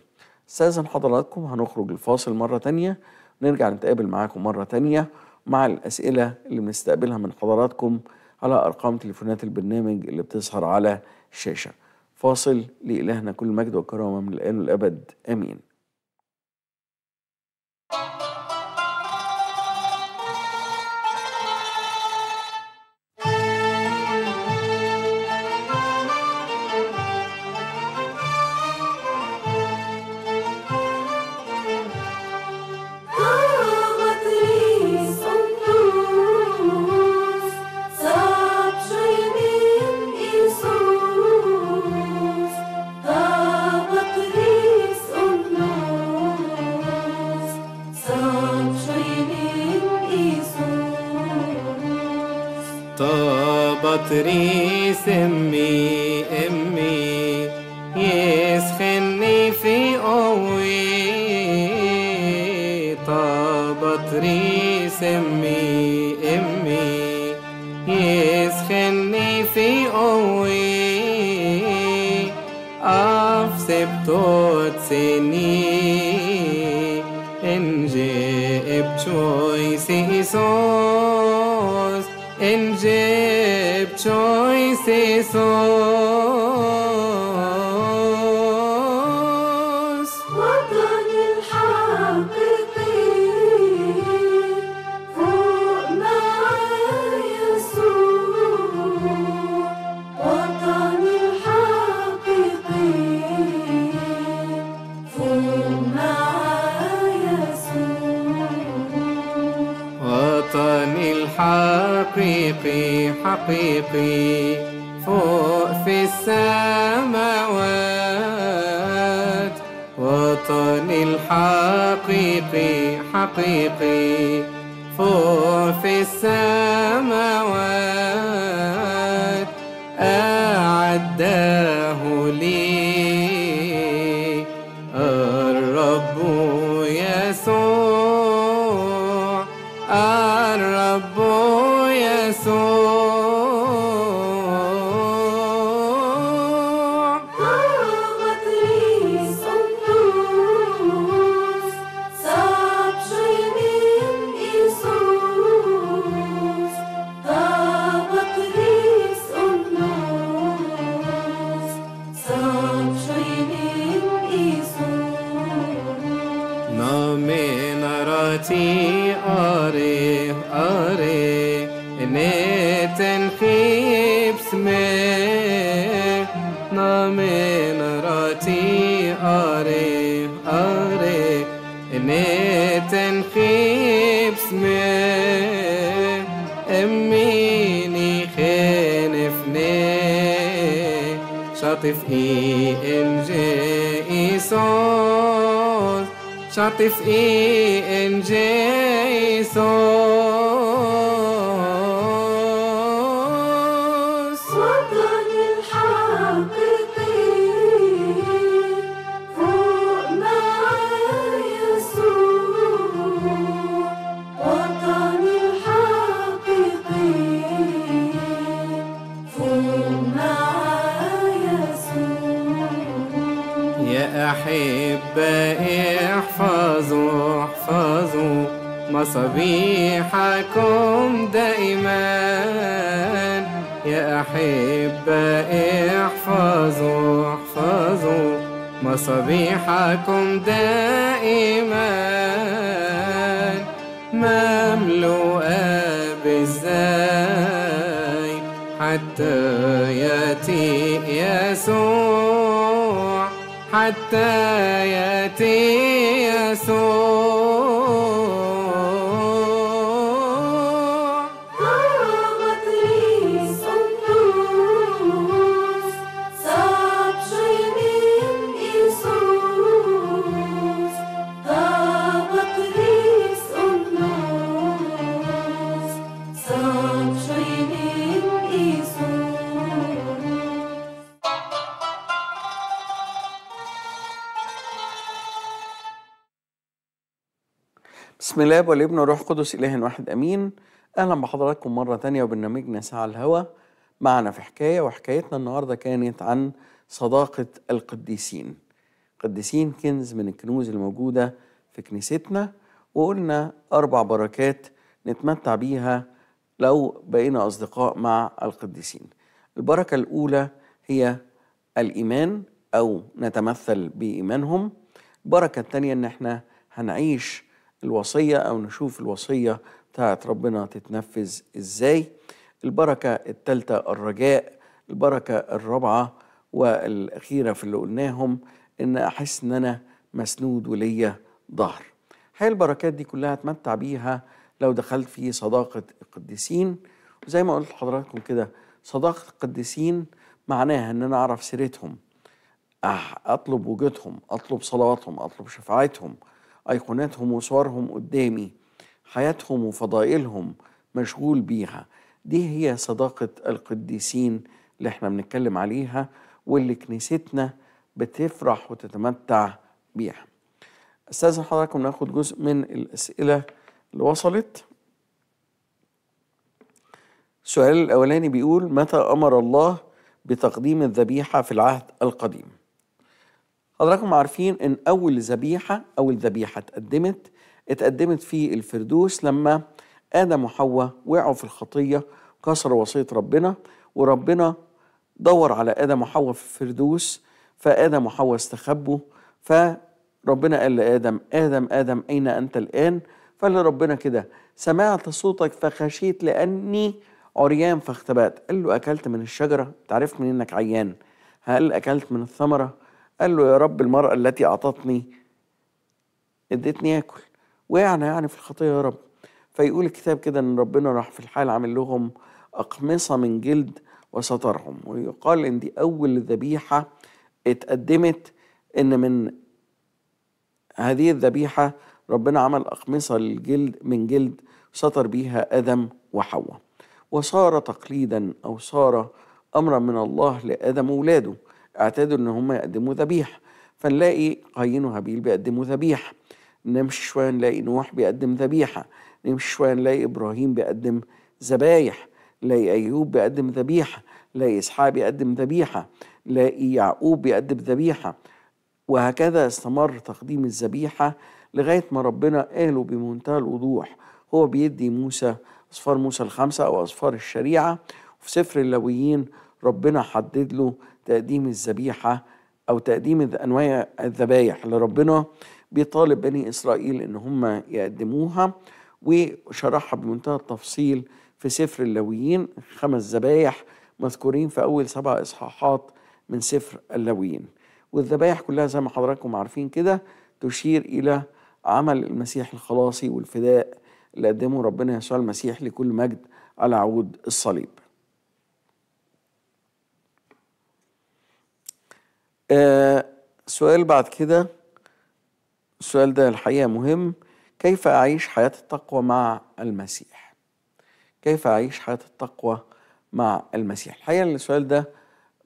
استاذن حضراتكم هنخرج الفاصل مرة تانية نرجع نتقابل معاكم مرة تانية مع الأسئلة اللي بنستقبلها من حضراتكم على أرقام تليفونات البرنامج اللي بتظهر على الشاشة فاصل لإلهنا كل مجد وكرامه من الآن والأبد آمين مصري سمي أمي يسخني في قوي طاب سمي so. Oh, yes, oh. اسمي اميني خنفني شاطف اي ام جي صوت شاطف اي ام جي صوت وصبيحكم دائما يا أحبة احفظوا احفظوا مصابيحكم دائما مملوءة بالزاي حتى ياتي يسوع حتى ياتي يسوع بسم الله والابن والروح القدس إله واحد أمين أهلا بحضراتكم مرة تانية وبرنامجنا ساعة الهوى معنا في حكاية وحكايتنا النهاردة كانت عن صداقة القديسين قديسين كنز من الكنوز الموجودة في كنيستنا وقلنا أربع بركات نتمتع بيها لو بقينا أصدقاء مع القديسين البركة الأولى هي الإيمان أو نتمثل بإيمانهم البركة الثانية إن إحنا هنعيش الوصية أو نشوف الوصية بتاعت ربنا تتنفذ إزاي البركة التالتة الرجاء البركة الرابعة والأخيرة في اللي قلناهم إن أحس إن أنا مسنود وليا ظهر هاي البركات دي كلها أتمتع بيها لو دخلت في صداقة القديسين وزي ما قلت لحضراتكم كده صداقة القديسين معناها إن أنا أعرف سيرتهم أطلب وجودهم أطلب صلواتهم أطلب شفاعتهم ايقوناتهم وصورهم قدامي حياتهم وفضائلهم مشغول بيها دي هي صداقه القديسين اللي احنا بنتكلم عليها واللي كنيستنا بتفرح وتتمتع بيها أستاذ حضراتكم ناخد جزء من الاسئله اللي وصلت السؤال الاولاني بيقول متى امر الله بتقديم الذبيحه في العهد القديم حضراتكم عارفين ان اول ذبيحه اول ذبيحه اتقدمت اتقدمت في الفردوس لما ادم وحواء وقعوا في الخطيه كسروا وصيه ربنا وربنا دور على ادم وحواء في الفردوس فادم وحواء استخبوا فربنا قال لادم ادم ادم اين انت الان فقال ربنا كده سمعت صوتك فخشيت لاني عريان فاختبأت قال له اكلت من الشجره تعرف من انك عيان هل اكلت من الثمره قال له يا رب المرأة التي أعطتني ادتني آكل وقعنا يعني في الخطية يا رب فيقول الكتاب كده إن ربنا راح في الحال عامل لهم أقمصة من جلد وسترهم ويقال إن دي أول ذبيحة اتقدمت إن من هذه الذبيحة ربنا عمل أقمصة للجلد من جلد ستر بيها آدم وحواء وصار تقليدا أو صار أمرا من الله لآدم وولاده اعتادوا ان هم يقدموا ذبيحه فنلاقي قاين وهابيل بيقدموا ذبيحه نمشي شويه نلاقي نوح بيقدم ذبيحه نمشي شويه نلاقي ابراهيم بيقدم ذبايح نلاقي ايوب بيقدم ذبيحه نلاقي اسحاق بيقدم ذبيحه نلاقي يعقوب بيقدم ذبيحه وهكذا استمر تقديم الذبيحه لغايه ما ربنا قاله بمنتهى الوضوح هو بيدي موسى اصفار موسى الخمسه او اصفار الشريعه وفي سفر اللويين ربنا حدد له تقديم الذبيحه او تقديم انواع الذبايح اللي ربنا بيطالب بني اسرائيل ان هم يقدموها وشرحها بمنتهى التفصيل في سفر اللويين خمس ذبايح مذكورين في اول سبع اصحاحات من سفر اللويين والذبايح كلها زي ما حضراتكم عارفين كده تشير الى عمل المسيح الخلاصي والفداء اللي قدمه ربنا يسوع المسيح لكل مجد على عود الصليب آه سؤال بعد كده السؤال ده الحقيقة مهم كيف أعيش حياة التقوى مع المسيح كيف أعيش حياة التقوى مع المسيح الحقيقة السؤال ده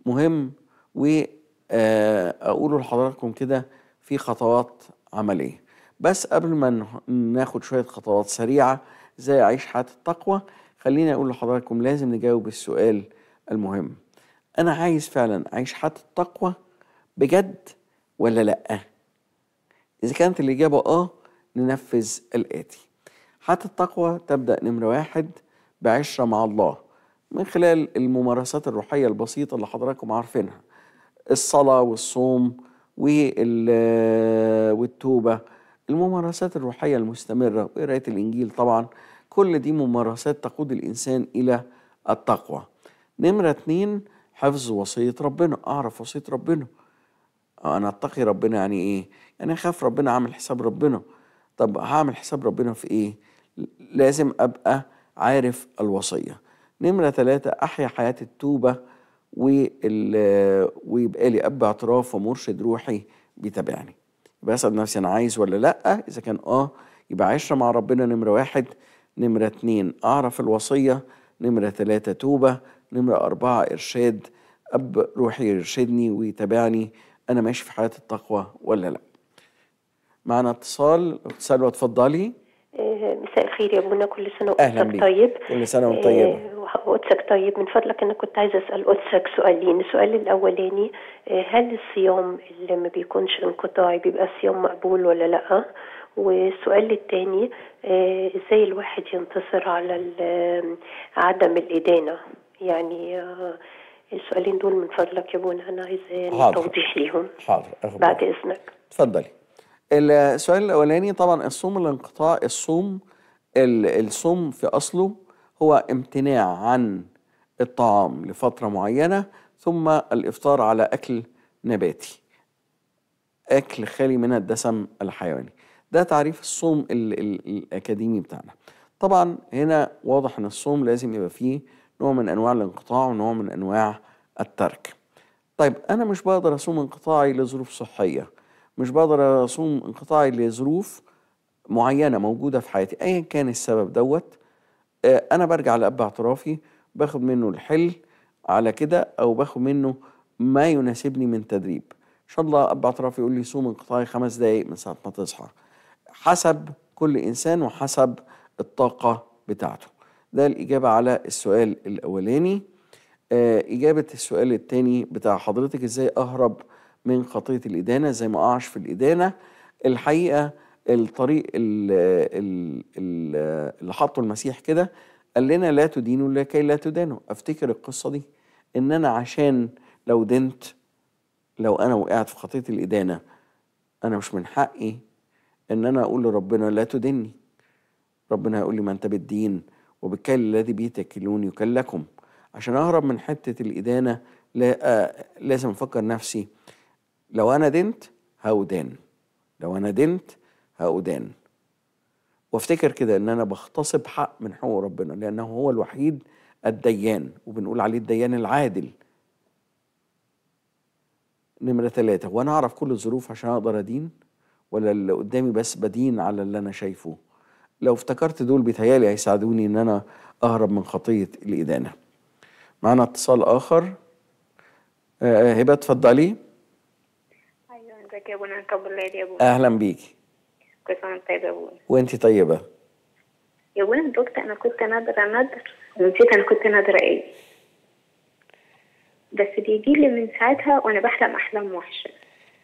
مهم وأقوله آه، لحضراتكم كده في خطوات عملية بس قبل ما ناخد شوية خطوات سريعة ازاي أعيش حياة التقوى خليني أقول لحضراتكم لازم نجاوب السؤال المهم أنا عايز فعلا أعيش حياة التقوى بجد ولا لأ؟ إذا كانت الإجابة آه ننفذ الآتي حتى التقوى تبدأ نمرة واحد بعشرة مع الله من خلال الممارسات الروحية البسيطة اللي حضراتكم عارفينها الصلاة والصوم والتوبة الممارسات الروحية المستمرة وقراية الإنجيل طبعا كل دي ممارسات تقود الإنسان إلى التقوى نمرة اتنين حفظ وصية ربنا أعرف وصية ربنا انا اتقي ربنا يعني ايه يعني اخاف ربنا اعمل حساب ربنا طب هعمل حساب ربنا في ايه لازم ابقى عارف الوصيه نمره ثلاثة احيا حياه التوبه ويبقى لي اب اعتراف ومرشد روحي بيتابعني بسال نفسي انا عايز ولا لا اذا كان اه يبقى عشره مع ربنا نمره واحد نمره اتنين اعرف الوصيه نمره ثلاثة توبه نمره اربعة ارشاد اب روحي يرشدني ويتابعني انا ماشي في حياه التقوى ولا لا معنا اتصال اتصال وتفضلي آه، مساء الخير يا ابونا كل سنه وانت طيب كل سنه وانت طيبه آه، وقدسك طيب من فضلك انا كنت عايزه اسال قدسك سؤالين السؤال الاولاني آه، هل الصيام اللي ما بيكونش انقطاعي بيبقى صيام مقبول ولا لا والسؤال الثاني ازاي الواحد ينتصر على عدم الادانه يعني السؤالين دول من فضلك يا بونا انا عايزه يعني توضيح ليهم حاضر أخبر. بعد اذنك اتفضلي السؤال الاولاني طبعا الصوم الانقطاع الصوم الصوم في اصله هو امتناع عن الطعام لفتره معينه ثم الافطار على اكل نباتي اكل خالي من الدسم الحيواني ده تعريف الصوم الاكاديمي بتاعنا طبعا هنا واضح ان الصوم لازم يبقى فيه نوع من أنواع الانقطاع ونوع من أنواع الترك طيب أنا مش بقدر أصوم انقطاعي لظروف صحية مش بقدر أصوم انقطاعي لظروف معينة موجودة في حياتي أيا كان السبب دوت آه، أنا برجع لأب اعترافي باخد منه الحل على كده أو باخد منه ما يناسبني من تدريب إن شاء الله أب اعترافي يقول لي صوم انقطاعي خمس دقايق من ساعة ما تصحى حسب كل إنسان وحسب الطاقة بتاعته ده الإجابة على السؤال الأولاني آه، إجابة السؤال الثاني بتاع حضرتك إزاي أهرب من خطية الإدانة زي ما أقعش في الإدانة الحقيقة الطريق اللي حطه المسيح كده قال لنا لا تدينوا لكي لا تدانوا أفتكر القصة دي إن أنا عشان لو دنت لو أنا وقعت في خطية الإدانة أنا مش من حقي إن أنا أقول لربنا لا تدني ربنا هيقول لي ما أنت بالدين وبالكيل الذي به بيتكلون يكلكم عشان أهرب من حتة الإدانة آه، لازم أفكر نفسي لو أنا دنت هاودان لو أنا دنت هاودان وافتكر كده ان انا بغتصب حق من حقوق ربنا لانه هو الوحيد الديان وبنقول عليه الديان العادل نمرة ثلاثة وانا اعرف كل الظروف عشان اقدر ادين ولا اللي قدامي بس بدين على اللي انا شايفه لو افتكرت دول بيتهيالي هيساعدوني ان انا اهرب من خطيه الادانه. معانا اتصال اخر آه، آه، هبه اتفضلي. ايوه ازيك يا ابونا نعم؟ يا ابونا. اهلا بيكي. كل سنه وانت يا ابونا. وانت طيبه. يا ابونا دكتور انا كنت نادره نادر ونسيت انا كنت نادره ايه. بس بيجي لي من ساعتها وانا بحلم احلام وحشه.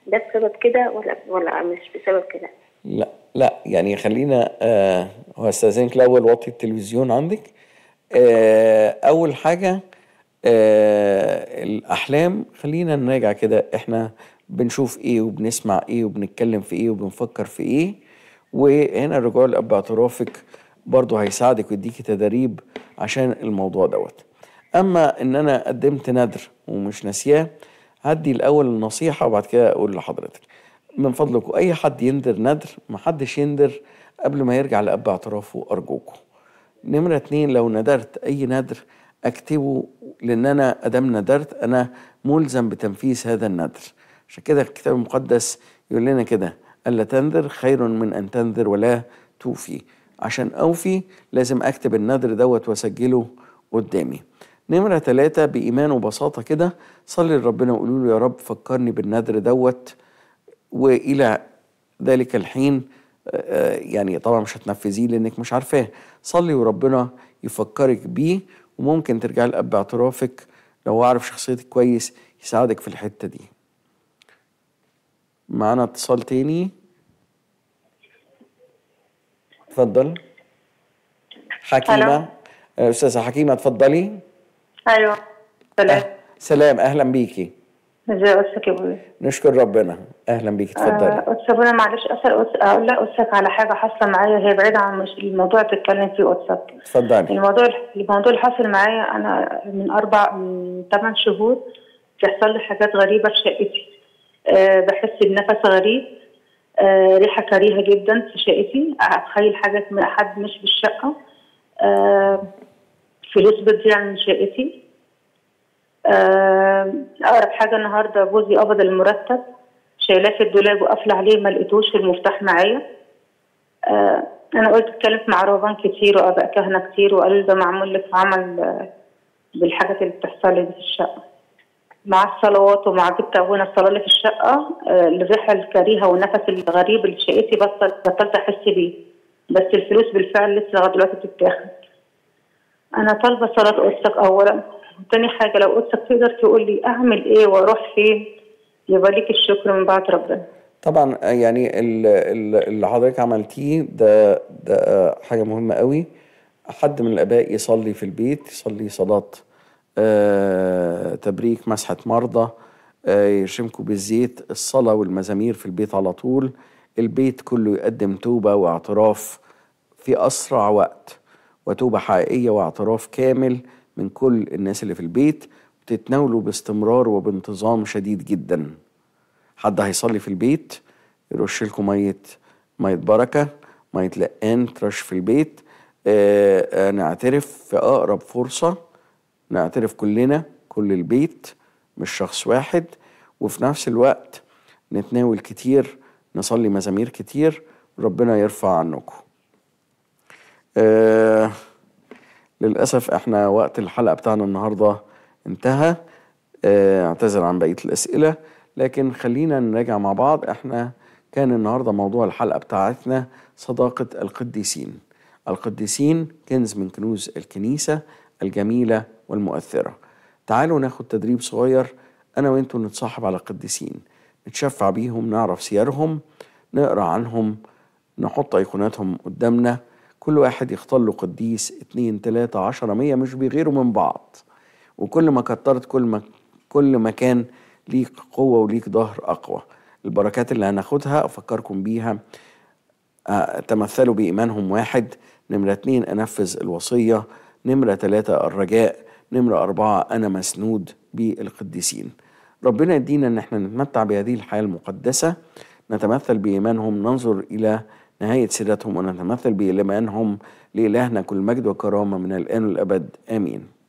ده بسبب كده ولا ولا مش بسبب كده؟ لا لا يعني خلينا آه هستأذنك الأول وطي التلفزيون عندك آه أول حاجة آه الأحلام خلينا نراجع كده إحنا بنشوف إيه وبنسمع إيه وبنتكلم في إيه وبنفكر في إيه وهنا الرجوع لأب اعترافك برضه هيساعدك ويديكي تدريب عشان الموضوع دوت أما إن أنا قدمت ندر ومش ناسياه هدي الأول النصيحة وبعد كده أقول لحضرتك من فضلكم اي حد يندر ندر محدش يندر قبل ما يرجع لأب اعترافه أرجوكم نمرة اتنين لو ندرت أي ندر أكتبه لأن أنا أدام ندرت أنا ملزم بتنفيذ هذا الندر عشان كده الكتاب المقدس يقول لنا كده ألا تنذر خير من أن تنذر ولا توفي عشان أوفي لازم أكتب النذر دوت وأسجله قدامي نمرة تلاتة بإيمان وبساطة كده صلي لربنا وقولوا له يا رب فكرني بالنذر دوت والى ذلك الحين آه، آه، يعني طبعا مش هتنفذيه لانك مش عارفاه صلي وربنا يفكرك بيه وممكن ترجع لأب باعترافك لو أعرف شخصيتك كويس يساعدك في الحتة دي معانا اتصال تاني اتفضل حكيمة آه، أستاذة حكيمة اتفضلي أيوه سلام أه. سلام أهلا بيكي يا ابويا نشكر ربنا اهلا بيك اتفضلي آه، استاذ آه معلش اسال اقول لك استاذ على حاجه حاصله معايا هي بعيده عن مش الموضوع اللي بتتكلم فيه استاذ اتفضلي الموضوع الموضوع اللي حاصل معايا انا من اربع من ثمان شهور بيحصل لي حاجات غريبه في شقتي أه بحس بنفس غريب أه ريحه كريهه جدا في شقتي اتخيل حاجات من حد مش بالشقه أه فلوس بتضيع من شقتي آه، اقرب حاجه النهارده جوزي قبض المرتب شايلاه في الدولاب وقافله عليه ما لقيتوش المفتاح معايا آه انا قلت اتكلمت مع روبان كتير واباء كهنه كتير وقالوا ده معمول لك عمل آه، بالحاجات اللي بتحصل لي في الشقه مع الصلوات ومع جبت ابونا الصلاه اللي في الشقه آه الريحه الكريهه والنفس الغريب اللي شقتي بطل بطلت احس بيه بس الفلوس بالفعل لسه لغايه دلوقتي بتتاخد انا طالبه صلاه قصتك اولا تاني حاجه لو قلت تقدر تقول لي اعمل ايه واروح فين يبقى ليك الشكر من بعد ربنا طبعا يعني اللي حضرتك عملتيه ده ده حاجه مهمه قوي حد من الاباء يصلي في البيت يصلي صلاه آه تبريك مسحه مرضى آه يرشمكم بالزيت الصلاه والمزامير في البيت على طول البيت كله يقدم توبه واعتراف في اسرع وقت وتوبه حقيقيه واعتراف كامل من كل الناس اللي في البيت بتتناولوا باستمرار وبانتظام شديد جدا حد هيصلي في البيت يرش لكم ميه ميه بركه ميه لقان ترش في البيت آه, آه، نعترف في اقرب فرصه نعترف كلنا كل البيت مش شخص واحد وفي نفس الوقت نتناول كتير نصلي مزامير كتير ربنا يرفع عنكم آه للأسف احنا وقت الحلقة بتاعنا النهاردة انتهى آه، اعتذر عن بقية الأسئلة لكن خلينا نراجع مع بعض احنا كان النهاردة موضوع الحلقة بتاعتنا صداقة القديسين القديسين كنز من كنوز الكنيسة الجميلة والمؤثرة تعالوا ناخد تدريب صغير أنا وإنتوا نتصاحب على القديسين نتشفع بيهم نعرف سيرهم نقرأ عنهم نحط أيقوناتهم قدامنا كل واحد يختار له قديس اتنين تلاتة عشرة مية مش بيغيروا من بعض وكل ما كترت كل ما كل ما كان ليك قوة وليك ظهر أقوى البركات اللي هناخدها أفكركم بيها آه، تمثلوا بإيمانهم واحد نمرة اتنين أنفذ الوصية نمرة تلاتة الرجاء نمرة أربعة أنا مسنود بالقديسين ربنا يدينا إن احنا نتمتع بهذه الحياة المقدسة نتمثل بإيمانهم ننظر إلى نهاية سيرتهم ونتمثل أنهم لإلهنا كل مجد وكرامة من الآن والأبد آمين